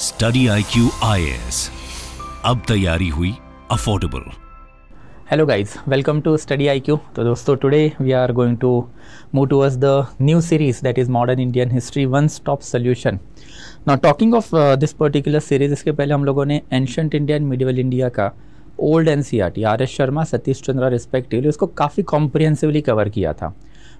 Study I Q अब तैयारी हुई affordable hello guys welcome to study I Q तो दोस्तों today we are going to move towards the new series that is modern Indian history one stop solution not talking of this particular series इसके पहले हम लोगों ने ancient Indian medieval India का old N C R T R S Sharma Satish Chandra respectively उसको काफ़ी comprehensively cover किया था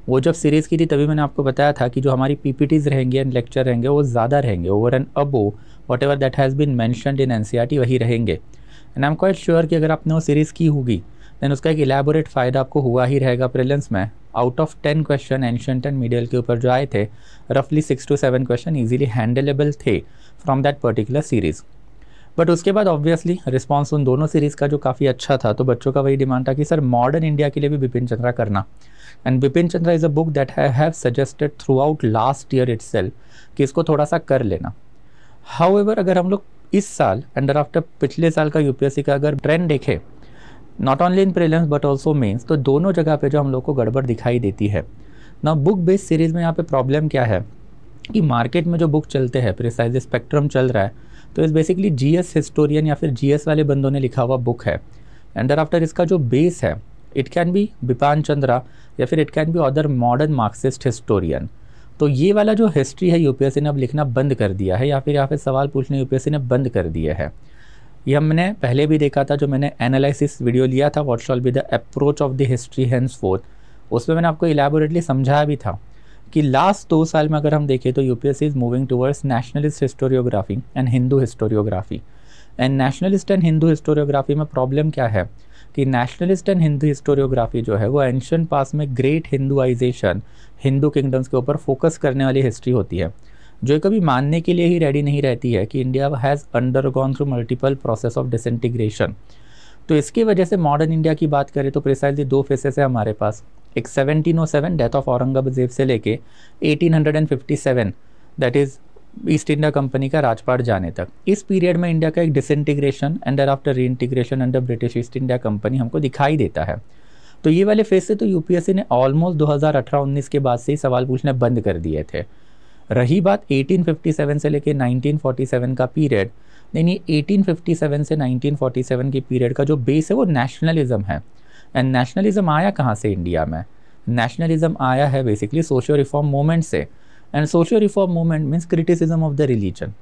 वो जब सीरीज़ की थी तभी मैंने आपको बताया था कि जो हमारी पी रहेंगे एंड लेक्चर रहेंगे वो ज़्यादा रहेंगे over and above whatever that has been mentioned in N C R T वही रहेंगे and I am quite sure कि अगर आपने वो सीरीज़ की होगी दैन उसका एक इलेबोरेट फ़ायदा आपको हुआ ही रहेगा प्रेलेंस में out of ten question ancient and medieval के ऊपर जो आए थे रफली six to seven question easily handleable थे from that particular series but उसके बाद ऑब्वियसली रिस्पॉन्स उन दोनों सीरीज़ का जो काफ़ी अच्छा था तो बच्चों का वही डिमांड था कि सर मॉडर्न इंडिया के लिए भी बिपिन चंद्रा करना and Bipin Chandra is a book that have suggested throughout last year it's कि इसको थोड़ा सा कर लेना हाउ अगर हम लोग इस साल अंडर आफ्टर पिछले साल का यूपीएससी का अगर ट्रेंड देखें not only in prelims but also mains तो दोनों जगह पे जो हम लोग को गड़बड़ दिखाई देती है ना बुक बेस्ड सीरीज़ में यहाँ पे प्रॉब्लम क्या है कि मार्केट में जो बुक चलते हैं प्रिसाइज स्पेक्ट्रम चल रहा है तो इस बेसिकली जीएस हिस्टोरियन या फिर जीएस वाले बंदों ने लिखा हुआ बुक है एंड आफ्टर इसका जो बेस है it can be Bipan Chandra या फिर it can be other modern Marxist historian तो ये वाला जो हिस्ट्री है यूपीएससी ने अब लिखना बंद कर दिया है या फिर यहाँ पे सवाल पूछने यूपीएससी ने बंद कर दिया है ये हमने पहले भी देखा था जो मैंने एनालिसिस वीडियो लिया था what shall be the approach of the history henceforth उसमें मैंने आपको इलेबोरेटली समझाया भी था कि लास्ट दो साल में अगर हम देखें तो U P is moving towards nationalist historiography and Hindu historiography and nationalist and Hindu historiography में प्रॉब्लम क्या है कि नेशनलिस्ट एंड हिंदू हिस्टोरियोग्राफी जो है वो एंशन पास में ग्रेट हिंदुआइजेशन हिंदू किंगडम्स के ऊपर फोकस करने वाली हिस्ट्री होती है जो कभी मानने के लिए ही रेडी नहीं रहती है कि India has undergone through multiple process of disintegration तो इसकी वजह से मॉडर्न इंडिया की बात करें तो प्रिसाइजली दो फेसेस है हमारे पास एक 1707 डेथ ऑफ औरंगाबेब से लेके 1857 that is East India company का राजपाट जाने तक इस पीरियड में इंडिया का एक disintegration and there thereafter reintegration under British East India company हमको दिखाई देता है तो ये वाले फेज से तो यूपीएससी ने ऑलमोस्ट 2018-19 के बाद से ही सवाल पूछने बंद कर दिए थे रही बात 1857 से लेकर 1947 का पीरियड यानी 1857 से 1947 के पीरियड का जो बेस है वो नेशनलिज्म है एंड नेशनलिज्म आया कहाँ से इंडिया में नेशनलिज्म आया है बेसिकली सोशल रिफॉर्म मूवमेंट से and social reform movement means criticism of the religion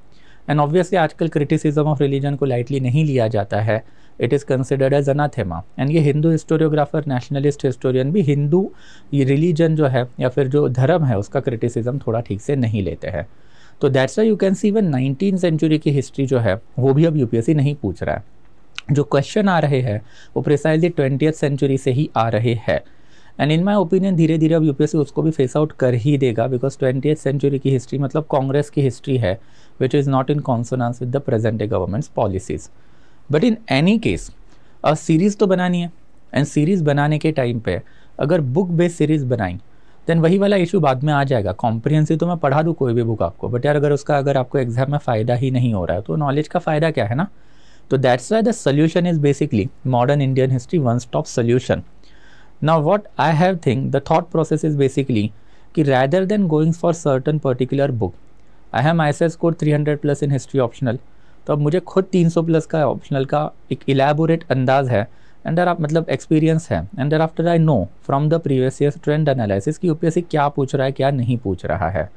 and obviously आजकल क्रिटिसिज्म ऑफ रिलीजन को लाइटली नहीं लिया जाता है it is considered as anathema and ये हिंदू हिस्टोरियोग्राफर नेशनलिस्ट हिस्टोरियन भी हिंदू रिलीजन जो है या फिर जो धर्म है उसका क्रिटिसिज्म थोड़ा ठीक से नहीं लेते हैं तो that's why you can see even nineteen century की हिस्ट्री जो है वो भी अब यूपीएससी नहीं पूछ रहा है जो क्वेश्चन आ रहे हैं वो प्रिसाइजली ट्वेंटी सेंचुरी से ही आ रहे हैं एंड इन माई ओपिनियन धीरे धीरे अब यूपीएससी उसको भी फेस आउट कर ही देगा बिकॉज ट्वेंटी सेंचुरी की हिस्ट्री मतलब कांग्रेस की हिस्ट्री है which is not in consonance with the present day government's policies but in any case series तो बनानी है एंड सीरीज़ बनाने के टाइम पे अगर बुक बेस्ड सीरीज़ बनाई देन वही वाला इशू बाद में आ जाएगा कॉम्प्रिहेंसिव तो मैं पढ़ा दूँ कोई भी बुक आपको बट यार अगर उसका अगर आपको एग्जाम में फ़ायदा ही नहीं हो रहा है तो नॉलेज का फ़ायदा क्या है ना तो that's why the solution is basically modern Indian history one stop solution now what i have think the thought process is basically ki rather than going for certain particular book i have myself scored 300 plus in history optional तो अब मुझे खुद 300 plus का optional का एक elaborate अंदाज है and दर आप मतलब एक्सपीरियंस है and there thereafter I know from the previous year trend analysis कि यूपीएससी क्या पूछ रहा है क्या नहीं पूछ रहा है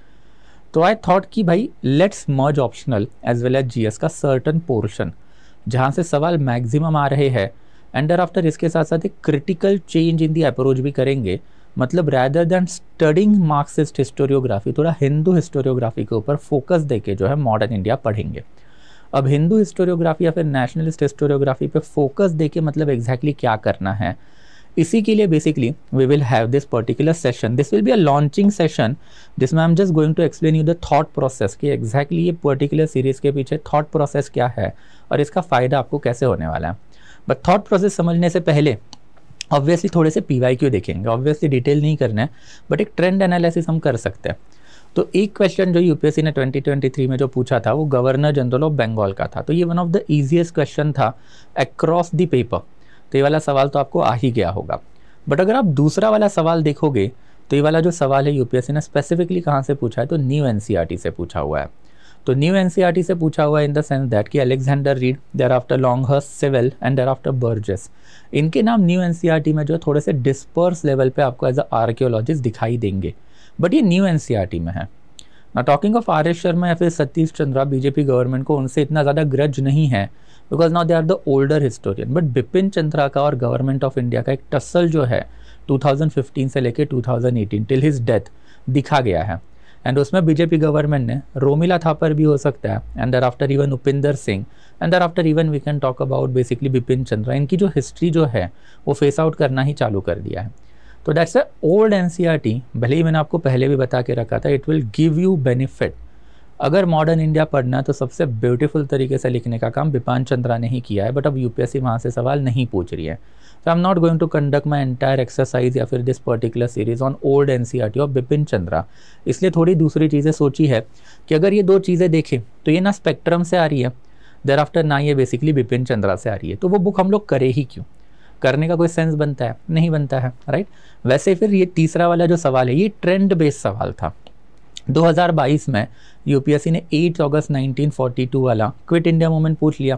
तो आई थॉट कि भाई let's merge optional as well as GS का सर्टन पोर्शन जहाँ से सवाल मैक्सिमम आ रहे हैं एंड डर आफ्टर इसके साथ साथ एक critical change in the approach भी करेंगे मतलब rather than studying Marxist historiography थोड़ा हिंदू हिस्टोरियोग्राफी के ऊपर फोकस दे के जो है मॉडर्न इंडिया पढ़ेंगे अब हिंदू हिस्टोरियोग्राफी या फिर नेशनलिस्ट हिस्टोरियोग्राफी पे फोकस दे के मतलब एग्जैक्टली exactly क्या करना है इसी के लिए basically we will have this particular session this will be a launching session जिसमें I am just going to explain you the thought process कि एग्जैक्टली exactly ये पर्टिकुलर सीरीज़ के पीछे थॉट प्रोसेस क्या है और इसका फ़ायदा आपको कैसे होने वाला है बट थॉट प्रोसेस समझने से पहले ऑब्वियसली थोड़े से पी वाई क्यू देखेंगे ऑब्वियसली डिटेल नहीं करना है बट एक ट्रेंड एनालिसिस हम कर सकते हैं तो एक क्वेश्चन जो यूपीएससी ने 2023 में जो पूछा था वो गवर्नर जनरल ऑफ बंगाल का था तो ये one of the easiest question था अक्रॉस द पेपर तो ये वाला सवाल तो आपको आ ही गया होगा बट अगर आप दूसरा वाला सवाल देखोगे तो ये वाला जो सवाल है यूपीएससी ने स्पेसिफिकली कहाँ से पूछा है तो न्यू एनसीईआरटी e से पूछा हुआ है तो न्यू एन e से पूछा हुआ इन द सेंस दैट कि Alexander Read thereafter Longhurst civil and there thereafter Burgess इनके नाम न्यू एन e में जो है थोड़े से डिस्पर्स लेवल पे आपको एज अ आर्क्योलॉजिस्ट दिखाई देंगे बट ये न्यू एन e में है ना talking of R S Sharma या फिर सतीश चंद्रा बीजेपी गवर्नमेंट को उनसे इतना ज़्यादा ग्रज नहीं है because now they are the older historian but Bipin Chandra का और गवर्नमेंट ऑफ इंडिया का एक टसल जो है 2015 से लेकर 2018 टिल हिज डेथ दिखा गया है एंड उसमें बीजेपी गवर्नमेंट ने रोमिला थापर भी हो सकता है and there thereafter even Upinder Singh and there thereafter even we can talk about basically Bipin Chandra इनकी जो हिस्ट्री जो है वो फेस आउट करना ही चालू कर दिया है तो डैट्स अ ओल्ड एन भले ही मैंने आपको पहले भी बता के रखा था it will give you benefit अगर मॉडर्न इंडिया पढ़ना है तो सबसे ब्यूटीफुल तरीके से लिखने का काम बिपान चंद्रा ने ही किया है बट अब यूपीएससी वहाँ से सवाल नहीं पूछ रही है तो I am not going to conduct my entire exercise या फिर this particular series on old N C R T of Bipin Chandra इसलिए थोड़ी दूसरी चीज़ें सोची है कि अगर ये दो चीज़ें देखें तो ये ना स्पेक्ट्रम से आ रही है देर आफ्टर ना ये बेसिकली बिपिन चंद्रा से आ रही है तो वो बुक हम लोग करे ही क्यों करने का कोई सेंस बनता है नहीं बनता है राइट वैसे फिर ये तीसरा वाला जो सवाल है ये ट्रेंड बेस्ड सवाल था 2022 में यूपीएससी ने 8 अगस्त 1942 वाला क्विट इंडिया मूवमेंट पूछ लिया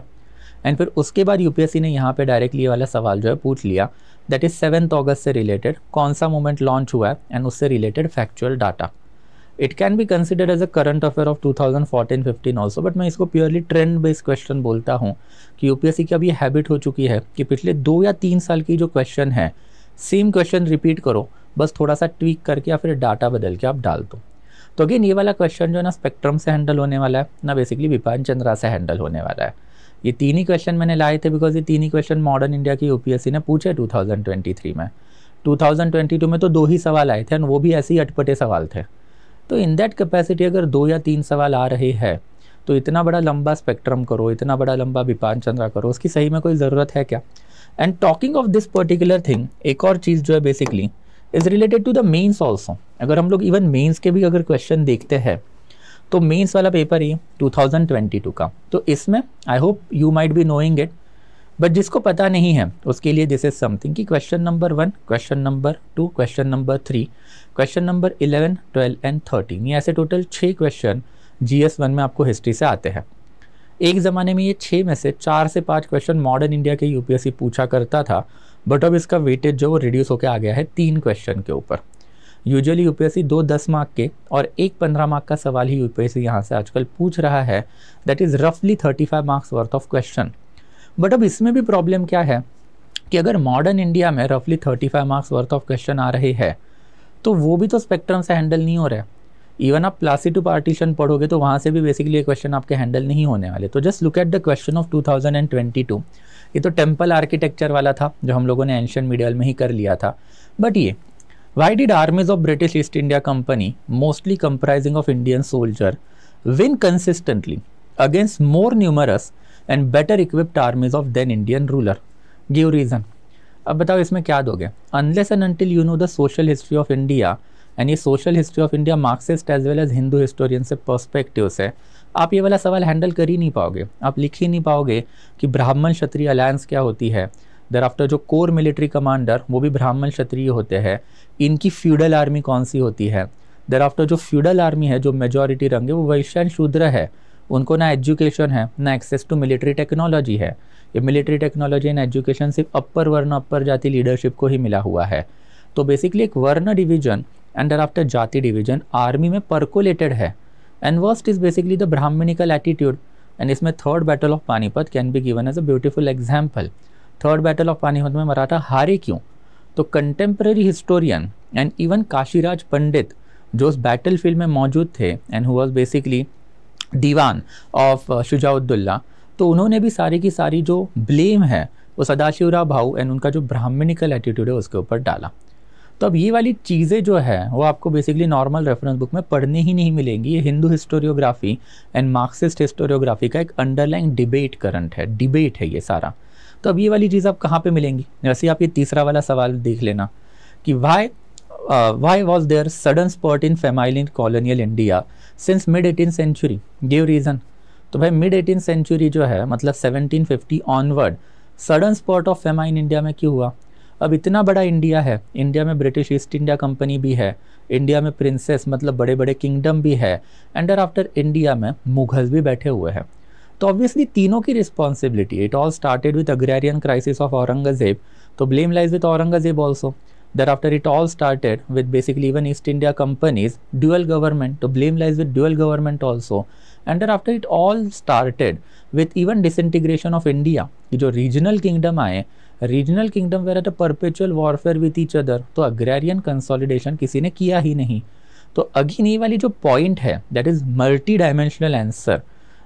एंड फिर उसके बाद यूपीएससी ने यहाँ पे डायरेक्टली ये वाला सवाल जो है पूछ लिया दैट इज़ सेवेंथ अगस्त से रिलेटेड कौन सा मूवमेंट लॉन्च हुआ है एंड उससे related factual data it can be consider as a current affair of 2014 fifteen also but मैं इसको प्योरली ट्रेंड बेस्ड क्वेश्चन बोलता हूँ कि यूपीएससी की अब ये हैबिट हो चुकी है कि पिछले दो या तीन साल की जो क्वेश्चन है सेम क्वेश्चन रिपीट करो बस थोड़ा सा ट्वीक करके या फिर डाटा बदल के आप डाल दो तो अगेन ये वाला क्वेश्चन जो है ना स्पेक्ट्रम से हैंडल होने वाला है ना बेसिकली विपान चंद्रा से हैंडल होने वाला है ये तीन ही क्वेश्चन मैंने लाए थे बिकॉज ये तीन ही क्वेश्चन मॉडर्न इंडिया की यूपीएससी ने पूछे 2023 में 2022 में तो दो ही सवाल आए थे और वो भी ऐसे ही अटपटे सवाल थे तो इन दैट कैपेसिटी अगर दो या तीन सवाल आ रहे हैं तो इतना बड़ा लंबा स्पेक्ट्रम करो इतना बड़ा लंबा विपान चंद्रा करो उसकी सही में कोई ज़रूरत है क्या and talking of this particular thing एक और चीज़ जो है basically is related to the mains also अगर हम लोग इवन मेन्स के भी अगर क्वेश्चन देखते हैं तो मेन्स वाला पेपर ये 2022 का तो इसमें I hope you might be knowing it but जिसको पता नहीं है उसके लिए दिस इज समथिंग कि question number one question number two question number three question number eleven twelve and thirteen ये ऐसे टोटल छः क्वेश्चन जी एस वन में आपको हिस्ट्री से आते हैं एक ज़माने में ये छः में से चार से पाँच क्वेश्चन मॉडर्न इंडिया के यूपीएससी पूछा करता था बट अब इसका वेटेज जो वो रिड्यूस होकर आ गया है तीन क्वेश्चन के ऊपर यूजुअली यूपीएससी दो दस मार्क के और एक पंद्रह मार्क का सवाल ही यूपीएससी यहाँ से आजकल पूछ रहा है दैट इज़ रफली thirty five marks worth of question but अब इसमें भी प्रॉब्लम क्या है कि अगर मॉडर्न इंडिया में रफली thirty five marks worth of question आ रहे हैं तो वो भी तो स्पेक्ट्रम से हैंडल नहीं हो रहा है इवन आप प्लासी टू पार्टीशन पढ़ोगे तो वहाँ से भी बेसिकली ये क्वेश्चन आपके हैंडल नहीं होने वाले तो just look at the question of two ये तो टेम्पल आर्किटेक्चर वाला था जो हम लोगों ने एंशियन मीडियल में ही कर लिया था बट ये why did armies of British East India company mostly comprising of Indian soldier win consistently against more numerous and better equipped armies of then Indian ruler give reason अब बताओ इसमें क्या दोगे unless and until you know the social history of India and ये social history of India Marxist as well as Hindu historian से perspective से आप ये वाला सवाल हैंडल कर ही नहीं पाओगे आप लिख ही नहीं पाओगे कि ब्राह्मण क्षत्रिय अलायंस क्या होती है दर आफ्टर जो कोर मिलिट्री कमांडर वो भी ब्राह्मण क्षत्रिय होते हैं इनकी फ्यूडल आर्मी कौन सी होती है दर आफ्टर जो फ्यूडल आर्मी है जो मेजोरिटी रंग है वो वैश्य शूद्र है उनको ना एजुकेशन है ना एक्सेस टू मिलिट्री टेक्नोलॉजी है ये मिलिट्री टेक्नोलॉजी एंड एजुकेशन सिर्फ अपर वर्ण अपर जाति लीडरशिप को ही मिला हुआ है तो बेसिकली एक वर्ण डिवीजन एंड आफ्टर जाति डिवीजन आर्मी में परकोलेटेड है and worst is basically the Brahmanical attitude and इसमें third battle of Panipat can be given as a beautiful example third battle of Panipat में मराठा हारे क्यों तो contemporary historian and even Kashiraj Pandit जो उस बैटल फील्ड में मौजूद थे and who basically Diwan of Shujauddaula तो उन्होंने भी सारी की सारी जो ब्लेम है वो सदाशिवरा भाऊ एंड उनका जो ब्राह्मणिकल एटीट्यूड है उसके ऊपर डाला तो अब ये वाली चीज़ें जो है वो आपको बेसिकली नॉर्मल रेफरेंस बुक में पढ़ने ही नहीं मिलेंगी ये Hindu historiography and Marxist historiography का एक अंडरलाइन डिबेट करंट है डिबेट है ये सारा तो अब ये वाली चीज़ आप कहाँ पे मिलेंगी वैसे आप ये तीसरा वाला सवाल देख लेना कि why why was there sudden spurt in famine in colonial India since mid eighteen century give reason तो भाई मिड एटीन सेंचुरी जो है मतलब 1750 onward sudden spurt of famine India में क्यों हुआ अब इतना बड़ा इंडिया है इंडिया में ब्रिटिश ईस्ट इंडिया कंपनी भी है इंडिया में प्रिंसेस मतलब बड़े बड़े किंगडम भी है एंड आफ्टर इंडिया में मुगल भी बैठे हुए हैं तो ऑब्वियसली तीनों की responsibility it all started with agrarian crisis of Aurangzeb तो blame lies with Aurangzeb also thereafter it all started with basically even East India company's dual government तो blame lies with dual government also and then after it all started with even disintegration of India कि जो regional kingdom आए regional kingdom were at a perpetual warfare with each other तो agrarian consolidation किसी ने किया ही नहीं तो again ये वाली जो पॉइंट है that is multi dimensional answer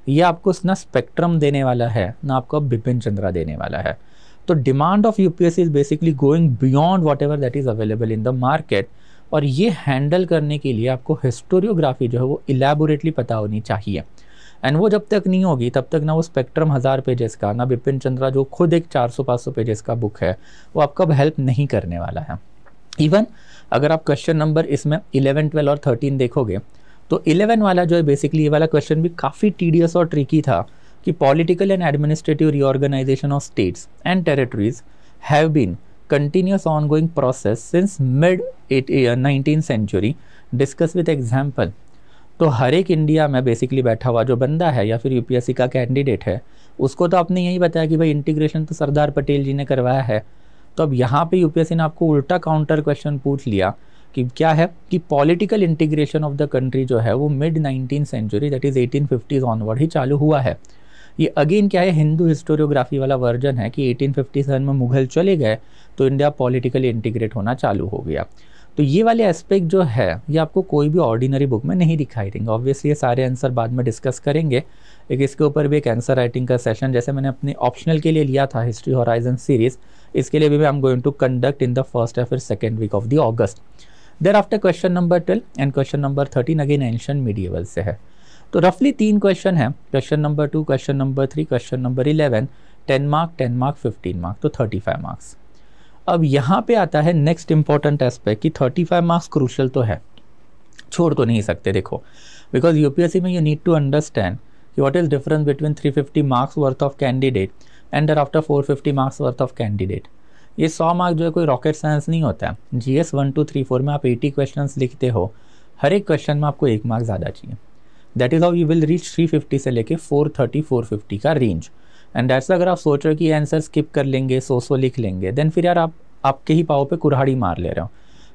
ये आपको ना स्पेक्ट्रम देने वाला है ना आपको अब बिपिन चंद्रा देने वाला है तो demand of UPSC is basically going beyond whatever that is available in the market और ये हैंडल करने के लिए आपको हिस्टोरियोग्राफी जो है वो इलेबोरेटली पता होनी चाहिए एंड वो जब तक नहीं होगी तब तक ना वो स्पेक्ट्रम हज़ार पेजेस का ना बिपिन चंद्रा जो खुद एक 400-500 पेजेस का बुक है वो आपका हेल्प नहीं करने वाला है इवन अगर आप क्वेश्चन नंबर इसमें इलेवन ट्वेल्व और थर्टीन देखोगे तो इलेवन वाला जो है बेसिकली ये वाला क्वेश्चन भी काफ़ी टीडियस और ट्रिकी था कि political and administrative reorganisation of states and territories have been going process since mid eight nineteen century discuss with example तो हर एक इंडिया में बेसिकली बैठा हुआ जो बंदा है या फिर यूपीएससी का कैंडिडेट है उसको तो आपने यही बताया कि भाई इंटीग्रेशन तो सरदार पटेल जी ने करवाया है तो अब यहाँ पे यूपीएससी ने आपको उल्टा काउंटर क्वेश्चन पूछ लिया कि क्या है कि political integration of the country जो है वो mid nineteen century that is eighteen fifties onward ही चालू हुआ है ये अगेन क्या है हिंदू हिस्टोरियोग्राफी वाला वर्जन है कि एटीन में मुगल चले गए तो इंडिया पॉलिटिकली इंटीग्रेट होना चालू हो गया तो ये वाले एस्पेक्ट जो है ये आपको कोई भी ऑर्डिनरी बुक में नहीं दिखाई देंगे ऑब्वियसली ये सारे आंसर बाद में डिस्कस करेंगे एक इसके ऊपर भी एक आंसर राइटिंग का सेशन जैसे मैंने अपने ऑप्शनल के लिए लिया था हिस्ट्री हॉराइजन सीरीज इसके लिए भी I am going to conduct in the first या फिर second week of the August there after question number twelve and question number thirteen again ancient medieval से है तो रफली तीन क्वेश्चन है question number two question number three question number eleven ten mark ten mark fifteen mark तो thirty five marks अब यहाँ पे आता है नेक्स्ट इंपॉर्टेंट एस्पेक्ट कि 35 मार्क्स क्रूशल तो है छोड़ तो नहीं सकते देखो बिकॉज सी में यू नीड टू अंडरस्टैंड कि what is difference between three fifty marks worth of candidate and there after fifty marks worth of candidate ये सौ मार्क्स जो है कोई रॉकेट साइंस नहीं होता है G S one two three four में आप एटी क्वेश्चन लिखते हो हर एक क्वेश्चन में आपको एक मार्क्स ज़्यादा चाहिए that is how you will reach three fifty से लेके फोर फिफ्टी का रेंज एंड दैट्स अगर आप सोच रहे हो कि आंसर स्किप कर लेंगे सो सो लिख लेंगे देन फिर यार आप आपके ही पाओ पे कुरहाड़ी मार ले रहे हो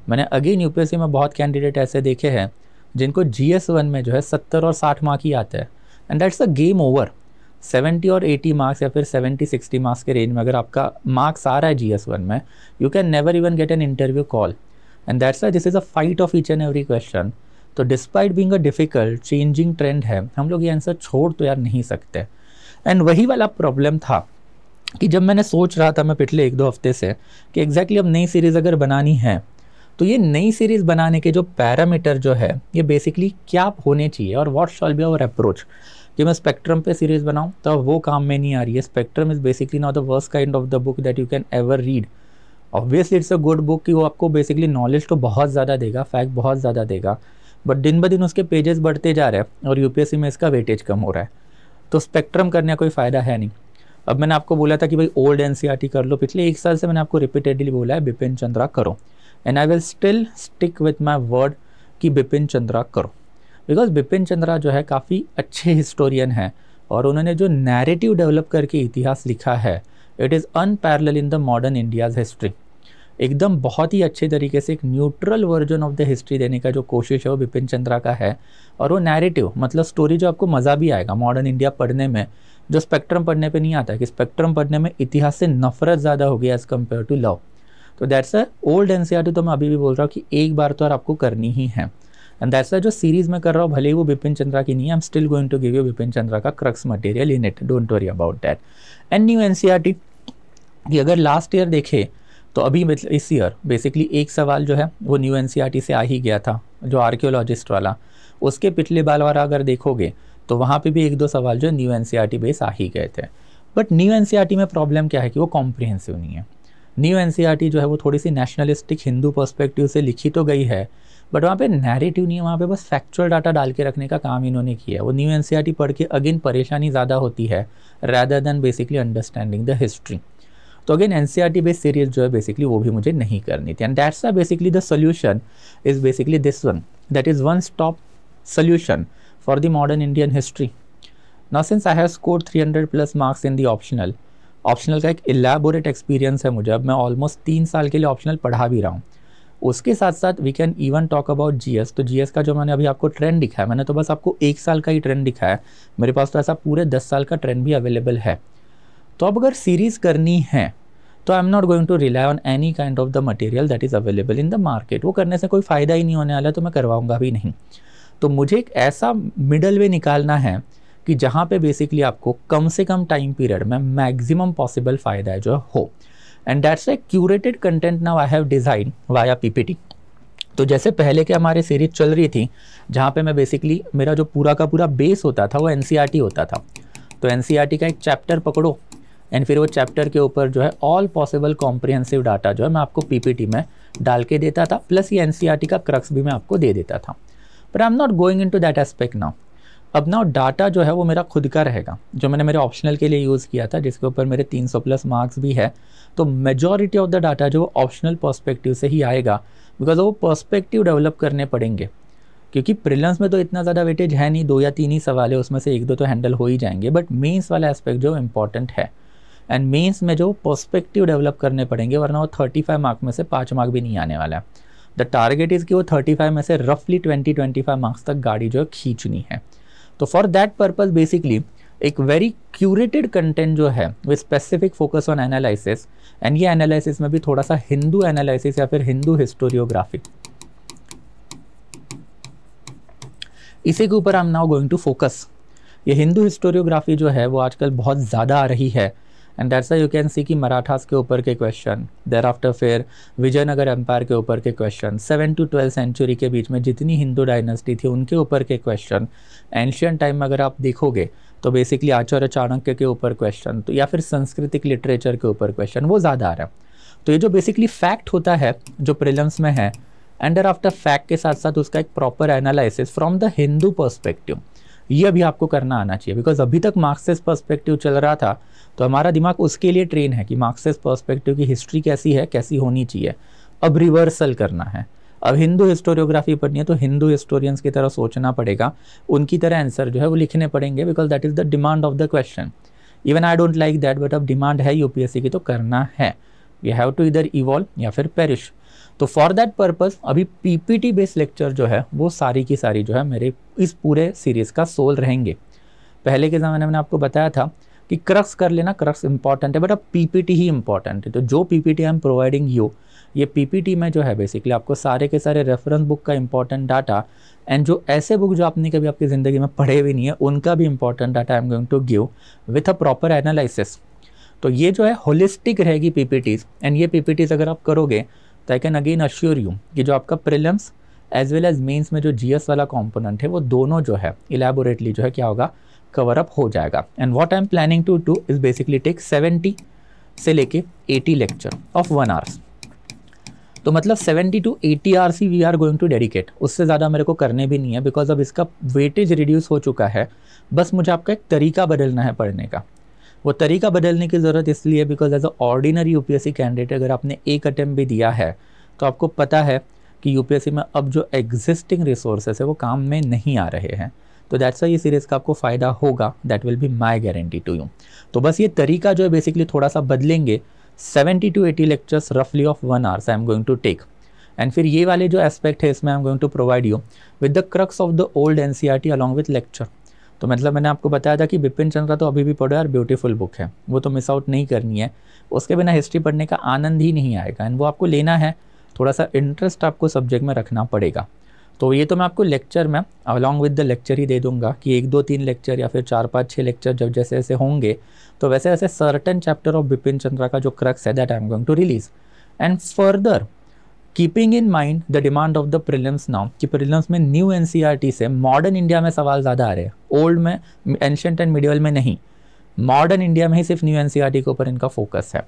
मैंने अगेन यूपीएससी में बहुत कैंडिडेट ऐसे देखे हैं जिनको जी एस वन में जो है सत्तर और साठ मार्क ही आते हैं and that's a game over seventy और एटी मार्क्स या फिर सेवेंटी सिक्सटी मार्क्स के रेंज में अगर आपका मार्क्स आ रहा है जी एस वन में you can never even get an interview call and that's this is a fight of each and every question तो despite being a difficult changing trend है हम लोग ये आंसर छोड़ तो यार नहीं सकते एंड वही वाला प्रॉब्लम था कि जब मैंने सोच रहा था मैं पिछले एक दो हफ्ते से कि एग्जैक्टली exactly अब नई सीरीज़ अगर बनानी है तो ये नई सीरीज़ बनाने के जो पैरामीटर जो है ये बेसिकली क्या होने चाहिए और what shall be our approach कि मैं स्पेक्ट्रम पे सीरीज़ बनाऊँ तो वो काम में नहीं आ रही है spectrum is basically not the worst kind of the book that you can ever read obviously it's a good book कि वो आपको बेसिकली नॉलेज तो बहुत ज़्यादा देगा फैक्ट बहुत ज़्यादा देगा बट दिन ब दिन उसके पेजेस बढ़ते जा रहे हैं और यूपीएससी में इसका वेटेज कम हो रहा है तो स्पेक्ट्रम करने का कोई फ़ायदा है नहीं अब मैंने आपको बोला था कि भाई ओल्ड एन e कर लो पिछले एक साल से मैंने आपको रिपीटेडली बोला है बिपिन चंद्रा करो and I will still stick with my word कि बिपिन चंद्रा करो बिकॉज बिपिन चंद्रा जो है काफ़ी अच्छे हिस्टोरियन हैं और उन्होंने जो नैरेटिव डेवलप करके इतिहास लिखा है it is unparallel in the modern India's history एकदम बहुत ही अच्छे तरीके से एक neutral version of the history देने का जो कोशिश है वो बिपिन चंद्रा का है और वो नैरेटिव मतलब स्टोरी जो आपको मज़ा भी आएगा मॉडर्न इंडिया पढ़ने में जो स्पेक्ट्रम पढ़ने पे नहीं आता कि स्पेक्ट्रम पढ़ने में इतिहास से नफरत ज़्यादा हो एज़ कम्पेयर टू लव तो दैट्स अ ओल्ड एन तो मैं अभी भी बोल रहा हूँ कि एक बार तो आपको करनी ही है एंड दैट्स जो सीरीज़ में कर रहा हूँ भले ही वो बिपिन चंद्रा की नहीं है I am still going to give you Bipin Chandra का crux material in it don't worry about that and new N कि अगर लास्ट ईयर देखें तो अभी इस ईयर बेसिकली एक सवाल जो है वो न्यू एन e से आ ही गया था जो आर्क्योलॉजिस्ट वाला उसके पिछले बार वाला अगर देखोगे तो वहाँ पे भी एक दो सवाल जो न्यू एन बेस आ ही गए थे बट न्यू एन में प्रॉब्लम क्या है कि वो कॉम्प्रिहेंसिव नहीं है न्यू एन e जो है वो थोड़ी सी नेशनलिस्टिक हिंदू पर्सपेक्टिव से लिखी तो गई है बट वहाँ पे नैरेटिव नहीं है वहाँ पे बस फैक्चुअल डाटा डाल के रखने का काम इन्होंने किया है वो न्यू एन e पढ़ के अगेन परेशानी ज़्यादा होती है rather than basically understanding the history तो again N C R T based series जो है बेसिकली वो भी मुझे नहीं करनी थी and that's basically the solution is basically this one that is one stop solution for the modern Indian history now since I have score three hundred plus marks in the optional का एक elaborate experience है मुझे अब मैं almost तीन साल के लिए ऑप्शनल पढ़ा भी रहा हूँ उसके साथ साथ we can even talk about GS तो एस का जो मैंने अभी आपको ट्रेंड दिखाया मैंने तो बस आपको एक साल का ही ट्रेंड दिखाया है मेरे पास तो ऐसा पूरे दस साल का ट्रेंड भी अवेलेबल है तो अब अगर सीरीज़ करनी है तो I am not going to rely on any kind of the material that is available in the market वो करने से कोई फ़ायदा ही नहीं होने वाला तो मैं करवाऊँगा भी नहीं तो मुझे एक ऐसा मिडल वे निकालना है कि जहाँ पे बेसिकली आपको कम से कम टाइम पीरियड में मैक्सिमम पॉसिबल फ़ायदा है जो हो and that's a curated content now I have design via P तो जैसे पहले के हमारे सीरीज चल रही थी जहाँ पे मैं बेसिकली मेरा जो पूरा का पूरा बेस होता था वो एन e होता था तो एन e का एक चैप्टर पकड़ो एंड फिर वो चैप्टर के ऊपर जो है ऑल पॉसिबल कॉम्प्रिहेंसिव डाटा जो है मैं आपको पीपीटी में डाल के देता था प्लस ये एनसीईआरटी e का क्रक्स भी मैं आपको दे देता था but I am not going into that aspect now अब नाउ डाटा जो है वो मेरा खुद का रहेगा जो मैंने मेरे ऑप्शनल के लिए यूज़ किया था जिसके ऊपर मेरे सौ प्लस मार्क्स भी है तो मेजोरिटी ऑफ द डाटा जो ऑप्शनल पर्स्पेक्टिव से ही आएगा बिकॉज वो पर्स्पेक्टिव डेवलप करने पड़ेंगे क्योंकि प्रिलंस में तो इतना ज़्यादा वेटेज है नहीं दो या तीन ही सवाल है उसमें से एक दो तो हैंडल हो ही जाएंगे बट मेंस वाला एस्पेक्ट जो इम्पॉर्टेंट है एंड मेंस में जो पर्सपेक्टिव डेवलप करने पड़ेंगे वरना वो 35 मार्क में से पाँच मार्क भी नहीं आने वाला है द टारगेट इज़ कि वो 35 में से रफली 20 25 मार्क्स तक गाड़ी जो है खींचनी है तो फॉर दैट पर्पज़ बेसिकली एक वेरी क्यूरेटेड कंटेंट जो है with specific focus on analysis and ये एनालिसिस में भी थोड़ा सा हिंदू एनालिसिस या फिर हिंदू हिस्टोरियोग्राफी इसी के ऊपर I am now going to focus ये हिंदू हिस्टोरियोग्राफी जो है वो आजकल बहुत ज़्यादा आ रही है and that's you can see कि मराठास के ऊपर के क्वेश्चन देर आफ्टर फिर विजयनगर एम्पायर के ऊपर के question seven to twelfth century के बीच में जितनी हिंदू डायनेस्टी थी उनके ऊपर के क्वेश्चन एंशियन टाइम में अगर आप देखोगे तो बेसिकली आचार्य चाणक्य के ऊपर क्वेश्चन तो या फिर सांस्कृतिक लिटरेचर के ऊपर क्वेश्चन वो ज़्यादा आ रहा है तो ये जो बेसिकली फैक्ट होता है जो प्रिलम्स में है एंड आफ्टर फैक्ट के साथ साथ उसका एक proper analysis from the Hindu perspective ये अभी आपको करना आना चाहिए बिकॉज अभी तक मार्क्सिस्ट पर्सपेक्टिव चल रहा था तो हमारा दिमाग उसके लिए ट्रेन है कि मार्क्सिस्ट पर्सपेक्टिव की हिस्ट्री कैसी है कैसी होनी चाहिए अब रिवर्सल करना है अब हिंदू हिस्टोरियोग्राफी पढ़नी है तो हिंदू हिस्टोरियंस की तरह सोचना पड़ेगा उनकी तरह आंसर जो है वो लिखने पड़ेंगे because that is the demand of the question even I don't like that but अब डिमांड है यूपीएससी की तो करना है वी हैव टू इधर इवॉल्व या फिर पेरिश तो फॉर दैट पर्पज अभी पीपीटी बेस्ड लेक्चर जो है वो सारी की सारी जो है मेरे इस पूरे सीरीज़ का सोल रहेंगे पहले के ज़माने में आपको बताया था कि क्रक्स कर लेना क्रक्स इंपॉर्टेंट है बट अब पीपीटी ही इंपॉर्टेंट है तो जो PPT I am providing you ये पीपीटी में जो है बेसिकली आपको सारे के सारे रेफरेंस बुक का इंपॉर्टेंट डाटा एंड जो ऐसे बुक जो आपने कभी आपकी ज़िंदगी में पढ़े भी नहीं है उनका भी important data I am going to give with a proper analysis तो ये जो है होलिस्टिक रहेगी पीपीटीज एंड ये पीपीटीज अगर आप करोगे तो I can again assure you कि जो आपका prelims as well as mains में जो जीएस वाला कॉम्पोनेंट है वो दोनों जो है इलेबोरेटली जो है क्या होगा कवर अप हो जाएगा and what I am planning to do is basically take 70 से लेके 80 लेक्चर ऑफ वन आवर्स तो मतलब 70 टू 80 आवर्स ही we are going to dedicate उससे ज़्यादा मेरे को करने भी नहीं है बिकॉज अब इसका वेटेज रिड्यूस हो चुका है बस मुझे आपका एक तरीका बदलना है पढ़ने का वो तरीका बदलने की ज़रूरत इसलिए because as a ordinary you candidate अगर आपने एक अटैम्प्ट भी दिया है तो आपको पता है कि यूपीएससी में अब जो एग्जिस्टिंग रिसोर्सेस है वो काम में नहीं आ रहे हैं तो दैट्स ये सीरीज़ का आपको फ़ायदा होगा that will be my guarantee to you तो बस ये तरीका जो है बेसिकली थोड़ा सा बदलेंगे सेवेंटी टू एटी लेक्चर्स रफली of one hours I am going to take and फिर ये वाले जो एस्पेक्ट है इसमें I am going to provide you with the crux of the old N C R T along with lecture तो मतलब मैंने आपको बताया था कि बिपिन चंद्र तो अभी भी पढ़ो यार ब्यूटीफुल बुक है वो तो मिस आउट नहीं करनी है उसके बिना हिस्ट्री पढ़ने का आनंद ही नहीं आएगा एंड वो आपको लेना है थोड़ा सा इंटरेस्ट आपको सब्जेक्ट में रखना पड़ेगा तो ये तो मैं आपको लेक्चर में अलॉन्ग विद द लेक्चर ही दे दूंगा कि एक दो तीन लेक्चर या फिर चार पाँच छः लेक्चर जब जैसे जैसे होंगे तो वैसे वैसे certain chapter of Bipin Chandra का जो क्रक्स है that I am going to release and further keeping in mind the demand of the prelims now कि प्रिलिम्स में न्यू एन e से मॉडर्न इंडिया में सवाल ज़्यादा आ रहे हैं ओल्ड में एंशंट एंड मिडियल में नहीं मॉडर्न इंडिया में ही सिर्फ न्यू एन e के ऊपर इनका फोकस है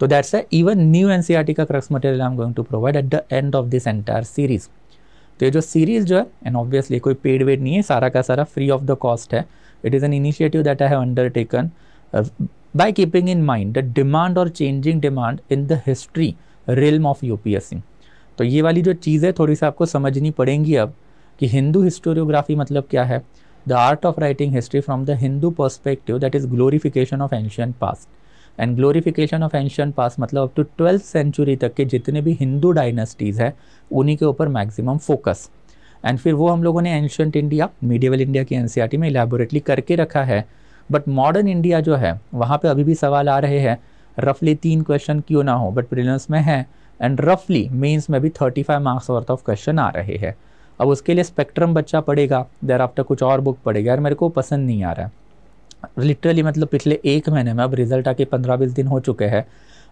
तो दैट्स इवन न्यू एन का crux material I am going to provide at the end of this entire series तो ये जो सीरीज़ जो है एंड ऑब्वियसली कोई पेड वेड नहीं है सारा का सारा फ्री ऑफ द कॉस्ट है it is an initiative that I have undertaken by keeping in mind the demand और changing demand in the history realm of UPSC. तो ये वाली जो चीज़ है थोड़ी सी आपको समझनी पड़ेंगी अब कि हिंदू हिस्टोरियोग्राफी मतलब क्या है the art of writing history from the Hindu perspective that is glorification of ancient past and glorification of ancient past मतलब अप टू ट्वेल्थ सेंचुरी तक के जितने भी हिंदू डायनेस्टीज़ हैं उन्हीं के ऊपर मैक्सिमम फोकस एंड फिर वो हम लोगों ने एंशंट इंडिया मीडियवल इंडिया की एन e में इलेबोरेटली करके रखा है बट मॉडर्न इंडिया जो है वहाँ पर अभी भी सवाल आ रहे हैं रफली तीन क्वेश्चन क्यों ना हो बट प्रिलिम्स में है एंड रफली मेंस में भी thirty five marks worth of question आ रहे हैं अब उसके लिए स्पेक्ट्रम बच्चा पड़ेगा देर आफ्टर कुछ और बुक पड़ेगा यार मेरे को पसंद नहीं आ रहा है लिटरली मतलब पिछले एक महीने में अब रिज़ल्ट आके पंद्रह बीस दिन हो चुके हैं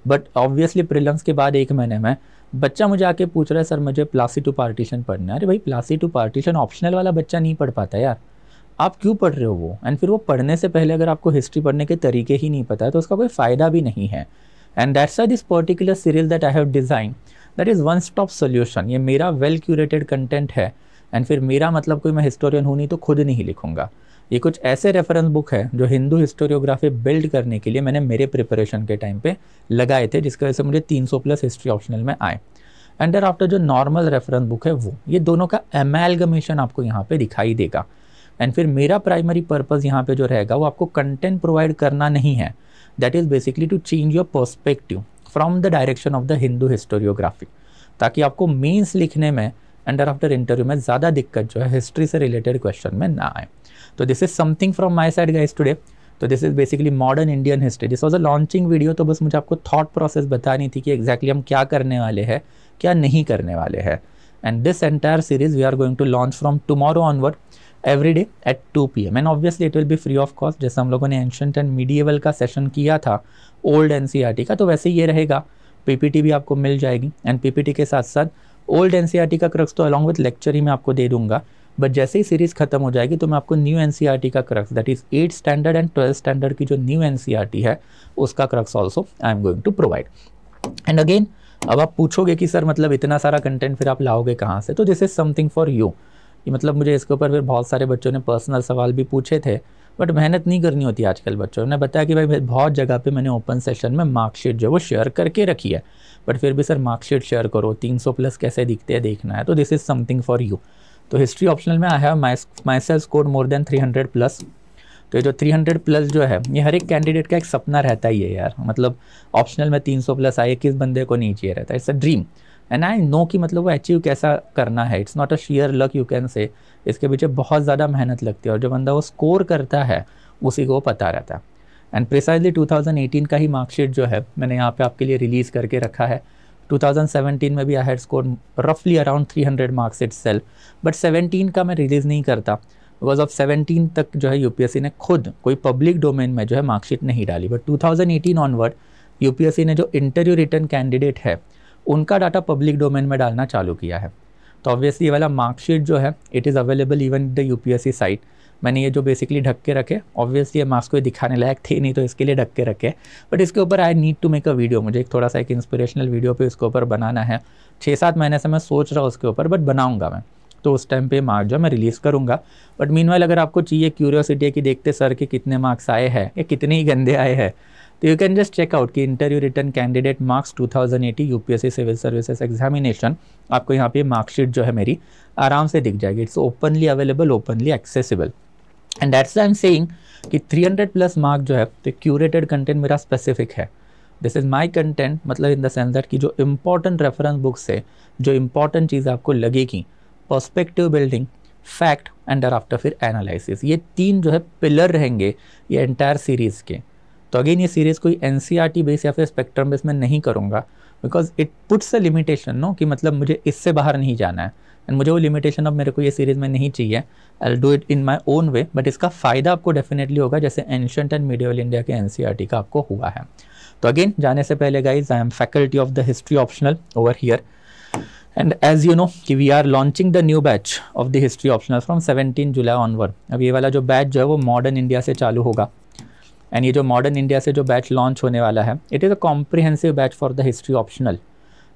बट ऑब्वियसली प्रिलम्स के बाद एक महीने में बच्चा मुझे आके पूछ रहा है सर मुझे प्लासी टू पार्टीशन पढ़ना है अरे भाई प्लासी टू पार्टीशन ऑप्शनल वाला बच्चा नहीं पढ़ पाता यार आप क्यों पढ़ रहे हो वो एंड फिर वो पढ़ने से पहले अगर आपको हिस्ट्री पढ़ने के तरीके ही नहीं पता है तो उसका कोई फ़ायदा भी नहीं है and that's this particular serial that I have design that is one stop solution ये मेरा वेल क्यूरेटेड कंटेंट है एंड फिर मेरा मतलब कोई मैं हिस्टोरियन हूँ नहीं तो खुद नहीं लिखूंगा ये कुछ ऐसे रेफरेंस बुक है जो हिंदू हिस्टोरियोग्राफी बिल्ड करने के लिए मैंने मेरे प्रिपरेशन के टाइम पे लगाए थे जिसकी वजह से मुझे 300 प्लस हिस्ट्री ऑप्शनल में आए एंड देर आफ्टर जो नॉर्मल रेफरेंस बुक है वो ये दोनों का एमेलगमेशन आपको यहाँ पे दिखाई देगा एंड फिर मेरा प्राइमरी पर्पज़ यहाँ पे जो रहेगा वो आपको कंटेंट प्रोवाइड करना नहीं है that is basically to change your perspective from the direction of the Hindu historiography ताकि आपको मीन्स लिखने में एंड आफ्टर इंटरव्यू में ज़्यादा दिक्कत जो है हिस्ट्री से रिलेटेड क्वेश्चन में ना आए तो this is something from my side guys today तो this is basically modern Indian history this was a launching video तो बस मुझे आपको थॉट प्रोसेस बतानी थी कि एग्जैक्टली exactly हम क्या करने वाले हैं क्या नहीं करने वाले हैं and this entire series we are going to launch from tomorrow onward every day at two P M and obviously it will be free of cost जैसे हम लोगों ने एंशंट एंड मीडियवल का सेशन किया था ओल्ड एन e का तो वैसे ही ये रहेगा पीपीटी भी आपको मिल जाएगी एंड पीपीटी के साथ साथ ओल्ड एन का क्रक्स तो अलॉन्ग विथ लेक्चर ही मैं आपको दे दूंगा बट जैसे ही सीरीज़ खत्म हो जाएगी तो मैं आपको न्यू एन का crux that is eighth standard and twelfth standard की जो न्यू एन है उसका crux also I am going to provide and again अब आप पूछोगे कि सर मतलब इतना सारा कंटेंट फिर आप लाओगे कहाँ से तो this is something for you मतलब मुझे इसके ऊपर फिर बहुत सारे बच्चों ने पर्सनल सवाल भी पूछे थे बट मेहनत नहीं करनी होती आजकल बच्चों ने बताया कि भाई बहुत जगह पे मैंने ओपन सेशन में मार्कशीट जो वो शेयर करके रखी है बट फिर भी सर मार्कशीट शेयर करो 300 प्लस कैसे दिखते हैं देखना है तो this is something for you तो हिस्ट्री ऑप्शनल में I have myself score more than 300 plus तो ये जो 300 प्लस जो है ये हर एक कैंडिडेट का एक सपना रहता ही है यार मतलब ऑप्शनल में 300 प्लस आए किस बंदे को नहीं चाहिए रहता it's a dream and I know कि मतलब वो अचीव कैसा करना है it's not a sheer luck you can say इसके पीछे बहुत ज़्यादा मेहनत लगती है और जो बंदा वो स्कोर करता है उसी को वो पता रहता है एंड प्रिसाइजली 2018 का ही मार्कशीट जो है मैंने यहाँ पे आपके लिए रिलीज़ करके रखा है 2017 में भी आई हैड स्कोर रफली around 300 marks itself but 17 का मैं रिलीज़ नहीं करता बिकॉज ऑफ 17 तक जो है यू ने खुद कोई पब्लिक डोमेन में जो है मार्कशीट नहीं डाली बट 2018 ऑनवर्ड यू ने जो इंटरव्यू रिटर्न कैंडिडेट है उनका डाटा पब्लिक डोमेन में डालना चालू किया है तो ऑब्वियसली ये वाला मार्कशीट जो है it is available even the U site मैंने ये जो बेसिकली ढक के रखे ऑब्वियसली ये मास्क को दिखाने लायक थे नहीं तो इसके लिए ढक के रखे बट इसके ऊपर I need to make a video मुझे एक थोड़ा सा एक इंस्पिरेशनल वीडियो पे इसके ऊपर बनाना है छः सात महीने से मैं सोच रहा हूँ उसके ऊपर बट बनाऊँगा मैं तो उस टाइम पे मार्क जो मैं रिलीज़ करूँगा बट मीन अगर आपको चाहिए क्यूरियोसिटी है कि देखते सर के कितने मार्क्स आए हैं या कितने ही गंदे आए हैं तो you can just check out कि interview return candidate marks 2080 UPSC civil services examination आपको यहाँ पे मार्कशीट जो है मेरी आराम से दिख जाएगी it's openly available openly accessible and that's I am saying कि 300 प्लस मार्क जो है तो क्यूरेटेड कंटेंट मेरा स्पेसिफिक है दिस इज़ माई कंटेंट मतलब इन द सेंस दैट कि जो इम्पॉर्टेंट रेफरेंस बुक्स है जो इम्पॉर्टेंट चीज़ आपको लगेगी perspective building fact and after फिर एनालिसिस ये तीन जो है पिलर रहेंगे ये एंटायर सीरीज़ के तो अगेन ये सीरीज़ कोई N C R NCERT base या फिर स्पेक्ट्रम बेस में नहीं करूँगा because it puts a limitation no कि मतलब मुझे इससे बाहर नहीं जाना है एंड मुझे वो लिमिटेशन अब मेरे को ये सीरीज़ में नहीं चाहिए I'll do it in my own way but इसका फ़ायदा आपको डेफिनेटली होगा जैसे एंशंट एंड मीडियल इंडिया के एन सी आर टी का आपको हुआ है तो अगेन जाने से पहले guys I am faculty of the history optional over here and as you know कि we are launching the new batch of the history optional from seventeen July onward अब ये वाला जो बैच जो है वो मॉडर्न इंडिया से चालू होगा एंड ये जो मॉडर्न इंडिया से जो बैच लॉन्च होने वाला है it is a comprehensive batch for the history optional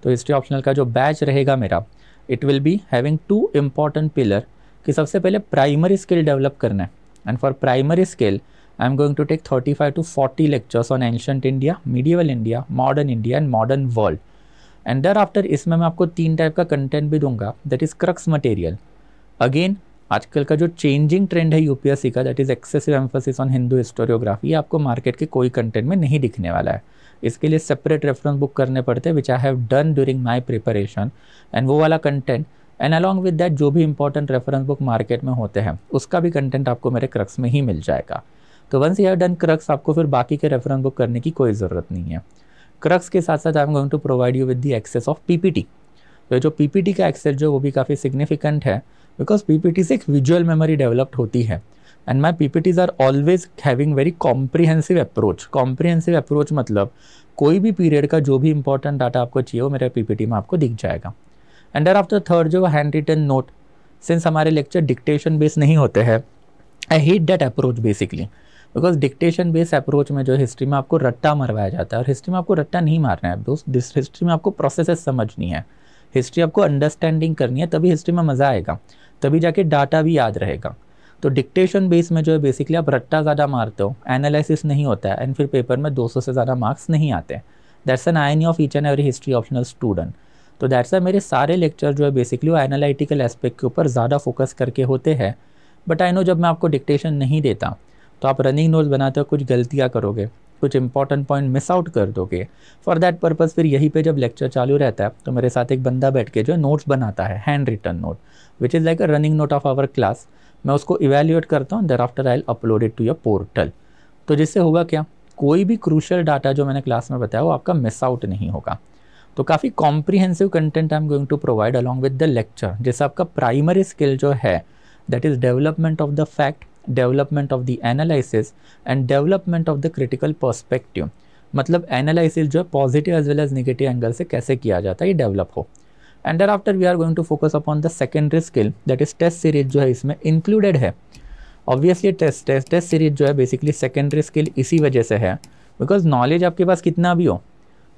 तो हिस्ट्री ऑप्शनल का जो बैच रहेगा मेरा it will be having two important pillar कि सबसे पहले प्राइमरी स्किल डेवलप करना है and for primary skill I am going to take thirty five to forty lectures on ancient India medieval India modern India and modern world and there thereafter इसमें मैं आपको तीन type का content भी दूंगा that is crux material again आजकल का जो चेंजिंग ट्रेंड है यूपीएससी का that is excessive emphasis on Hindu historiography आपको मार्केट के कोई कंटेंट में नहीं दिखने वाला है इसके लिए सेपरेट रेफरेंस बुक करने पड़ते हैं which I have done during my preparation and वो वाला content and along with that जो भी इंपॉर्टेंट रेफरेंस बुक मार्केट में होते हैं उसका भी कंटेंट आपको मेरे क्रक्स में ही मिल जाएगा तो once you have done crux आपको फिर बाकी के रेफरेंस बुक करने की कोई ज़रूरत नहीं है क्रक्स के साथ साथ I am going to provide you with the access of PPT तो जो पीपीटी का एक्सेस जो वो भी काफ़ी सिग्निफिकेंट है बिकॉज पीपीटी से एक विजुअल मेमोरी डेवलप्ड होती है and my PPTs are always having very comprehensive approach comprehensive approach मतलब कोई भी पीरियड का जो भी इंपॉर्टेंट डाटा आपको चाहिए वो मेरे टी में आपको दिख जाएगा एंड डर आफ्टर थर्ड जो हैंड रिटन नोट सिंस हमारे लेक्चर डिक्टेशन बेस नहीं होते हैं I hate that approach basically because dictation based approach में जो हिस्ट्री में आपको रट्टा मरवाया जाता है और हिस्ट्री में आपको रट्टा नहीं मारना है दोस्त हिस्ट्री में आपको प्रोसेसेस समझनी है हिस्ट्री आपको अंडरस्टैंडिंग करनी है तभी हिस्ट्री में मज़ा आएगा तभी जाके डाटा भी याद रहेगा तो डिक्टेशन बेस में जो है बेसिकली आप रट्टा ज़्यादा मारते हो एनालिसिस नहीं होता है एंड फिर पेपर में 200 से ज़्यादा मार्क्स नहीं आते हैं that's an irony of each and every history optional student तो दैट्स आर मेरे सारे लेक्चर जो है बेसिकली वो एनालिटिकल एस्पेक्ट के ऊपर ज़्यादा फोकस करके होते हैं बट आई नो जब मैं आपको डिक्टेशन नहीं देता तो आप रनिंग नोट्स बनाते हो कुछ गलतियाँ करोगे कुछ इंपॉर्टेंट पॉइंट मिस आउट कर दोगे फॉर दैट पर्पज़ फिर यहीं पे जब लेक्चर चालू रहता है तो मेरे साथ एक बंदा बैठ के जो है नोट्स बनाता है handwritten note which is like a running note of our class मैं उसको इवेल्यूएट करता हूँ thereafter I upload it to your portal तो जिससे होगा क्या कोई भी क्रूशल डाटा जो मैंने क्लास में बताया वो आपका मिस आउट नहीं होगा तो काफ़ी comprehensive content I am going to provide along with the lecture जैसे आपका प्राइमरी स्किल जो है that is development of the fact development of the analysis and development of the critical perspective मतलब analysis जो है positive as well as negative angle से कैसे किया जाता है ये डेवलप हो and there thereafter we are going to focus upon the secondary skill that is test series जो है इसमें इंक्लूडेड है obviously test test test series जो है बेसिकली सेकेंडरी स्किल इसी वजह से है बिकॉज नॉलेज आपके पास कितना भी हो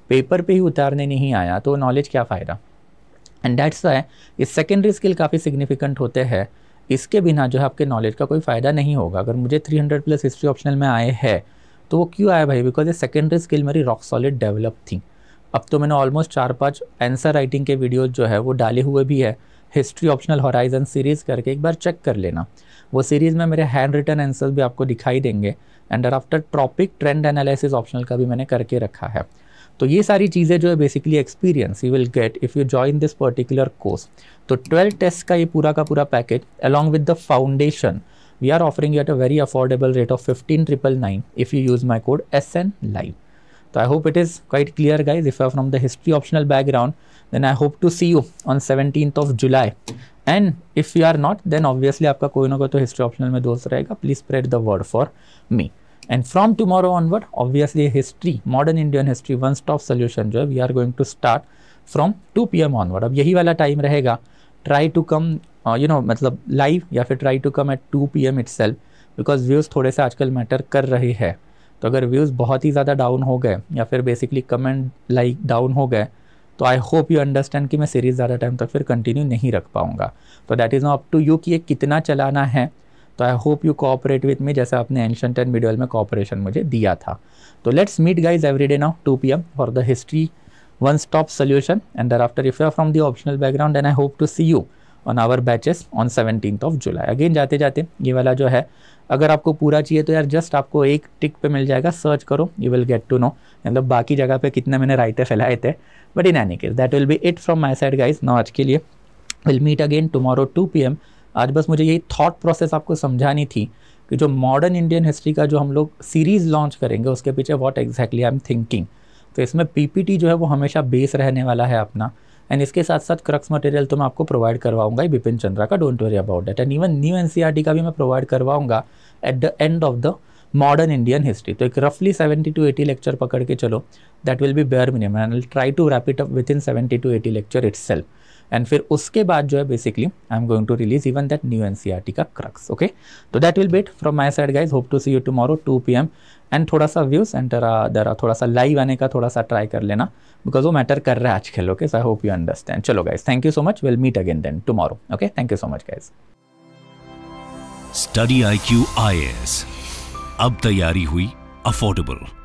पेपर पे ही उतारने नहीं आया तो नॉलेज क्या फ़ायदा एंड डेट्स वाई ये सेकेंडरी स्किल काफ़ी सिग्निफिकेंट होते हैं इसके बिना जो है आपके नॉलेज का कोई फ़ायदा नहीं होगा अगर मुझे 300 प्लस हिस्ट्री ऑप्शनल में आए हैं तो वो क्यों आया भाई बिकॉज ये सेकेंडरी स्किल मेरी रॉक सॉलिड डेवलप थी अब तो मैंने ऑलमोस्ट चार पाँच आंसर राइटिंग के वीडियोज़ जो है वो डाले हुए भी है हिस्ट्री ऑप्शनल हॉराइजन सीरीज़ करके एक बार चेक कर लेना वो सीरीज़ में मेरे हैंड रिटर्न आंसर भी आपको दिखाई देंगे and after topic trend analysis optional का भी मैंने करके रखा है तो ये सारी चीज़ें जो है basically experience you will get if you join this particular course तो ट्वेल्थ टेस्ट का ये पूरा का पूरा package along with the foundation we are offering at a very affordable rate of fifteen triple nine if you use my code S N live तो I hope it is quite clear guys if you from the history optional background then I hope to see you on seventeen of July and if you are not then obviously आपका कोई ना कोई तो history optional में दोस्त रहेगा please spread the word for me and from tomorrow onward obviously history modern Indian history one stop solution जो है we are going to start from two P M onward अब यही वाला टाइम रहेगा try to come you know मतलब live या फिर try to come at two P M it because views थोड़े से आजकल मैटर कर रहे हैं तो अगर व्यूज़ बहुत ही ज़्यादा डाउन हो गए या फिर बेसिकली कमेंट लाइक डाउन हो गए तो आई होप यू अंडरस्टैंड कि मैं सीरीज़ ज़्यादा टाइम तक फिर कंटिन्यू नहीं रख पाऊँगा तो that is now up to you कि ये कितना चलाना है तो I hope you cooperate with me जैसे आपने एंशंट एंड मिडल में कॉपरेशन मुझे दिया था तो let's meet guys every day now two P M for the history one stop solution and there thereafter if you are from the optional background and I hope to see you on our batches on seventeen of July again जाते जाते ये वाला जो है अगर आपको पूरा चाहिए तो यार जस्ट आपको एक टिक पे मिल जाएगा सर्च करो you will get to know मतलब बाकी जगह पे कितने मैंने राइटे फैलाए थे but in any case that will be it from my side guys no आज के लिए will meet again tomorrow two P M आज बस मुझे यही थॉट प्रोसेस आपको समझानी थी कि जो मॉडर्न इंडियन हिस्ट्री का जो हम लोग सीरीज़ लॉन्च करेंगे उसके पीछे what exactly I am thinking तो इसमें पीपीटी जो है वो हमेशा बेस रहने वाला है अपना एंड इसके साथ साथ क्रक्स मटेरियल तो मैं आपको प्रोवाइड करवाऊंगा ही बिपिन चंद्रा का don't worry about that and even new NCERT का भी मैं प्रोवाइड करवाऊंगा at the end of the modern Indian history तो एक रफली सेवेंटी टू एटी लेक्चर पकड़ के चलो that will be bare minimum and try to wrap it up within seventy to eighty lecture itself and फिर उसके बाद जो है basically I am going to release even that new N का crux okay तो that will be it from my side guys hope to see you tomorrow two P M and थोड़ा सा views and दरा थोड़ा सा लाइव आने का थोड़ा सा ट्राई कर लेना बिकॉज वो मैटर कर रहा है आज आजकल okay so I hope you understand चलो guys thank you so much will meet again then tomorrow okay thank you so much guys study I Q I S अब तैयारी हुई अफोर्डेबल